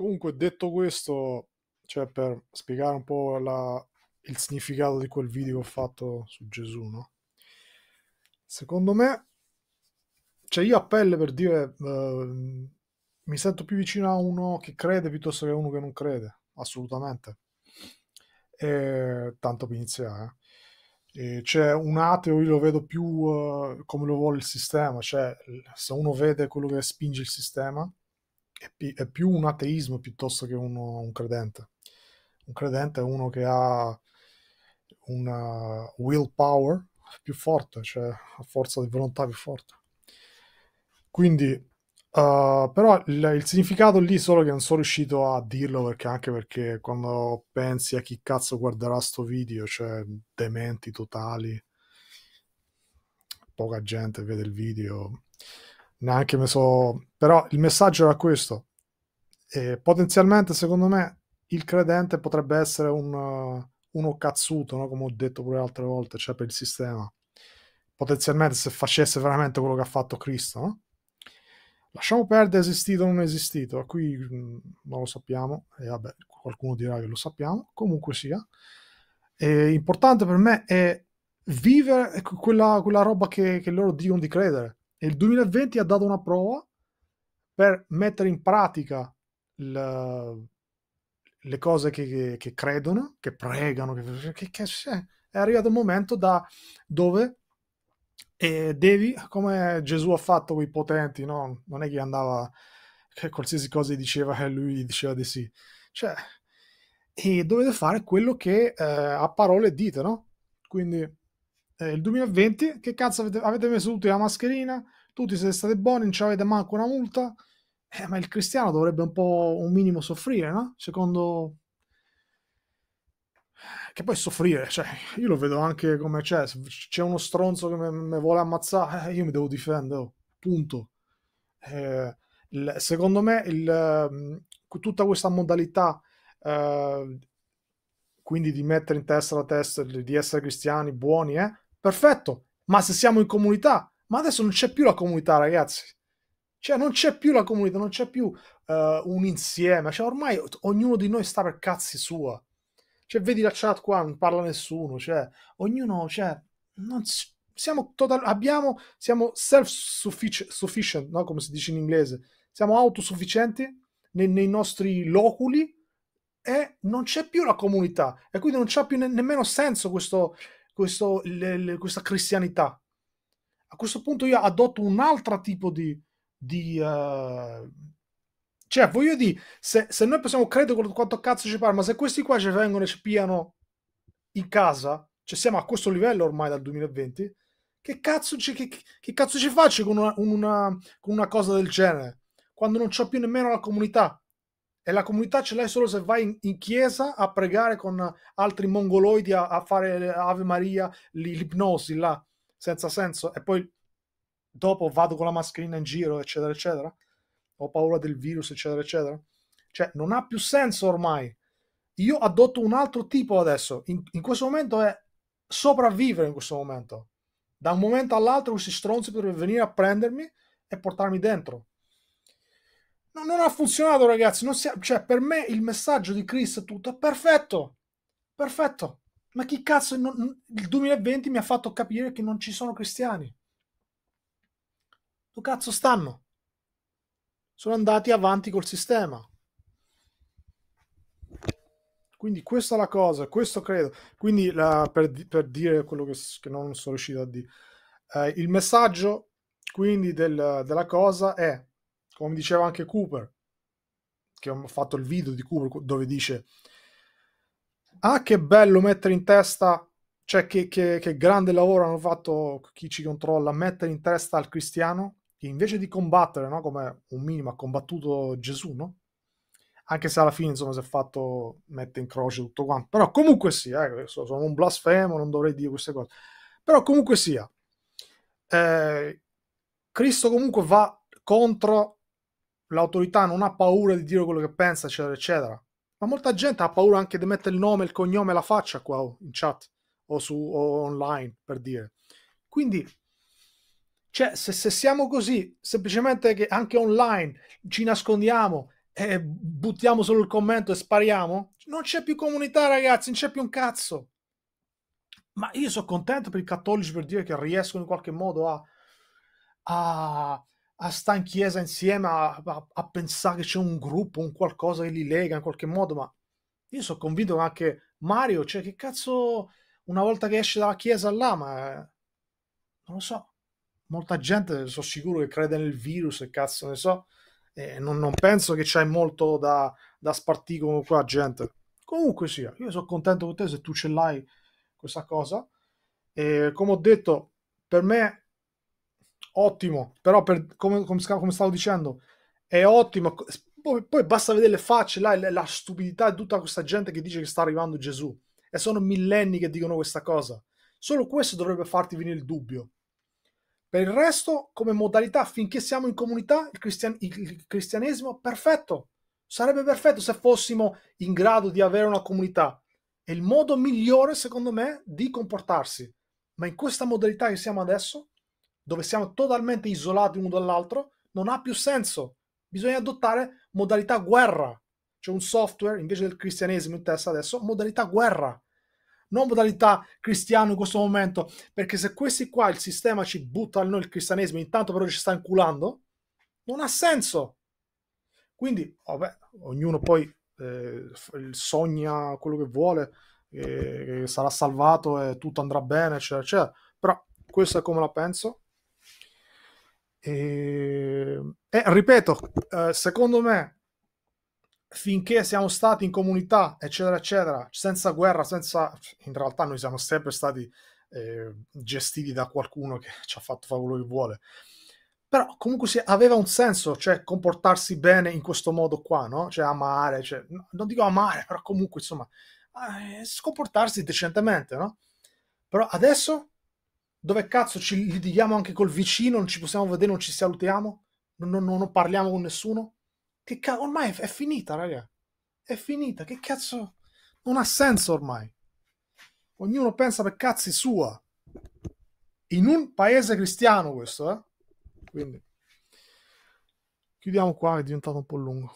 Comunque, detto questo, cioè per spiegare un po' la, il significato di quel video che ho fatto su Gesù, no? Secondo me, cioè io a pelle per dire, eh, mi sento più vicino a uno che crede piuttosto che a uno che non crede, assolutamente. E, tanto per iniziare. Eh. Cioè, un ateo io lo vedo più eh, come lo vuole il sistema, cioè se uno vede quello che spinge il sistema, è, più un ateismo piuttosto che uno, un credente. Un credente è uno che ha una uh, willpower più forte, cioè a forza di volontà più forte. Quindi, uh, però il, il, significato lì solo che non sono riuscito a dirlo perché anche perché quando pensi a chi cazzo guarderà sto video, cioè dementi totali, poca gente vede il video neanche mi so... Però il messaggio era questo. E potenzialmente, secondo me, il credente potrebbe essere un, uh, uno cazzuto, no? come ho detto pure altre volte, cioè per il sistema. Potenzialmente, se facesse veramente quello che ha fatto Cristo, no? Lasciamo perdere esistito o non esistito, qui mm, non lo sappiamo, e vabbè, qualcuno dirà che lo sappiamo, comunque sia. E importante per me è vivere ecco, quella, quella roba che, che loro dicono di credere il 2020 ha dato una prova per mettere in pratica la, le cose che, che, che, credono, che pregano, che, che è arrivato il momento da dove eh, devi, come Gesù ha fatto con i potenti, no? non è che andava, che qualsiasi cosa diceva e eh, lui diceva di sì, cioè, e dovete fare quello che eh, a parole dite, no? Quindi eh, il 2020, che cazzo avete, avete, messo tutti la mascherina, tutti siete stati buoni, non ci avete manco una multa, eh, ma il cristiano dovrebbe un po' un minimo soffrire, no? Secondo... Che poi soffrire, cioè, io lo vedo anche come, cioè, c'è uno stronzo che mi vuole ammazzare, eh, io mi devo difendere, oh, punto. Eh, il, secondo me il, tutta questa modalità eh, quindi di mettere in testa la testa di essere cristiani buoni eh, perfetto, ma se siamo in comunità, ma adesso non c'è più la comunità, ragazzi. Cioè, non c'è più la comunità, non c'è più uh, un insieme. Cioè, ormai ognuno di noi sta per cazzi sua. Cioè, vedi la chat qua, non parla nessuno. Cioè, ognuno, cioè, non, siamo, total, abbiamo, siamo self-sufficient, no? come si dice in inglese. Siamo autosufficienti nei, nei nostri loculi e non c'è più la comunità. E quindi non c'è più ne, nemmeno senso questo questo, le, le, questa cristianità. A questo punto io adotto un altro tipo di... di uh... Cioè, voglio dire, se, se noi possiamo credere quello quanto cazzo ci parla, ma se questi qua ci vengono e ci piano in casa, cioè siamo a questo livello ormai dal 2020, che cazzo ci, che, che cazzo ci faccio con una, una, con una cosa del genere? Quando non c'ho più nemmeno la comunità, e la comunità ce l'hai solo se vai in, in chiesa a pregare con altri mongoloidi a, a fare Ave Maria, l'ipnosi là, senza senso, e poi dopo vado con la mascherina in giro, eccetera, eccetera. Ho paura del virus, eccetera, eccetera. Cioè, non ha più senso ormai. Io adotto un altro tipo adesso. In, in questo momento è sopravvivere in questo momento. Da un momento all'altro questi stronzi potrebbero venire a prendermi e portarmi dentro. No, non ha funzionato, ragazzi. Non si... Cioè, per me il messaggio di Chris è tutto perfetto. Perfetto. Ma chi cazzo? Non... Il 2020 mi ha fatto capire che non ci sono cristiani. Dove cazzo stanno? Sono andati avanti col sistema. Quindi questa è la cosa, questo credo. Quindi la, per, per, dire quello che, che, non sono riuscito a dire, eh, il messaggio quindi del, della cosa è come diceva anche Cooper, che ho fatto il video di Cooper dove dice, ah che bello mettere in testa, cioè che, che, che grande lavoro hanno fatto chi ci controlla, mettere in testa al cristiano che invece di combattere, no, come un minimo ha combattuto Gesù, no? anche se alla fine insomma si è fatto mette in croce tutto quanto però comunque sia eh, sono un blasfemo non dovrei dire queste cose però comunque sia eh, Cristo comunque va contro l'autorità non ha paura di dire quello che pensa, eccetera, eccetera. Ma molta gente ha paura anche di mettere il nome, il cognome la faccia qua oh, in chat o, su, o online, per dire. Quindi, cioè, se, se siamo così, semplicemente che anche online ci nascondiamo e buttiamo solo il commento e spariamo, non c'è più comunità, ragazzi, non c'è più un cazzo. Ma io sono contento per i cattolici per dire che riescono in qualche modo a, a a sta in chiesa insieme a, a, a pensare che c'è un gruppo, un qualcosa che li lega in qualche modo, ma io sono convinto che anche Mario, cioè che cazzo una volta che esce dalla chiesa là, ma eh, non lo so, molta gente sono sicuro che crede nel virus e cazzo ne so, eh, non, non, penso che c'è molto da, da spartire con qua gente. Comunque sia, io sono contento con te se tu ce l'hai questa cosa. E come ho detto, per me ottimo, però per, come, come, come, stavo dicendo, è ottimo. Poi, poi basta vedere le facce, là, la, stupidità di tutta questa gente che dice che sta arrivando Gesù. E sono millenni che dicono questa cosa. Solo questo dovrebbe farti venire il dubbio. Per il resto, come modalità, finché siamo in comunità, il, cristian- il cristianesimo perfetto. Sarebbe perfetto se fossimo in grado di avere una comunità. È il modo migliore, secondo me, di comportarsi. Ma in questa modalità che siamo adesso, dove siamo totalmente isolati uno dall'altro, non ha più senso. Bisogna adottare modalità guerra. C'è un software, invece del cristianesimo in testa adesso, modalità guerra. Non modalità cristiano in questo momento, perché se questi qua, il sistema ci butta a noi il cristianesimo, intanto però ci sta inculando, non ha senso. Quindi, vabbè, ognuno poi eh, sogna quello che vuole, eh, sarà salvato e tutto andrà bene, eccetera, eccetera. Però questo è come la penso e, ehm, e ripeto, eh, secondo me, finché siamo stati in comunità, eccetera, eccetera, senza guerra, senza... In realtà noi siamo sempre stati eh, gestiti da qualcuno che ci ha fatto fare quello che vuole. Però comunque si, aveva un senso, cioè comportarsi bene in questo modo qua, no? Cioè amare, cioè, non dico amare, però comunque insomma, eh, comportarsi decentemente, no? Però adesso dove cazzo ci litighiamo anche col vicino? Non ci possiamo vedere, non ci salutiamo? Non, non, non parliamo con nessuno? Che cazzo? Ormai è, è finita, raga. È finita. Che cazzo? Non ha senso ormai. Ognuno pensa per cazzi sua. In un paese cristiano questo, eh? Quindi chiudiamo qua, è diventato un po' lungo.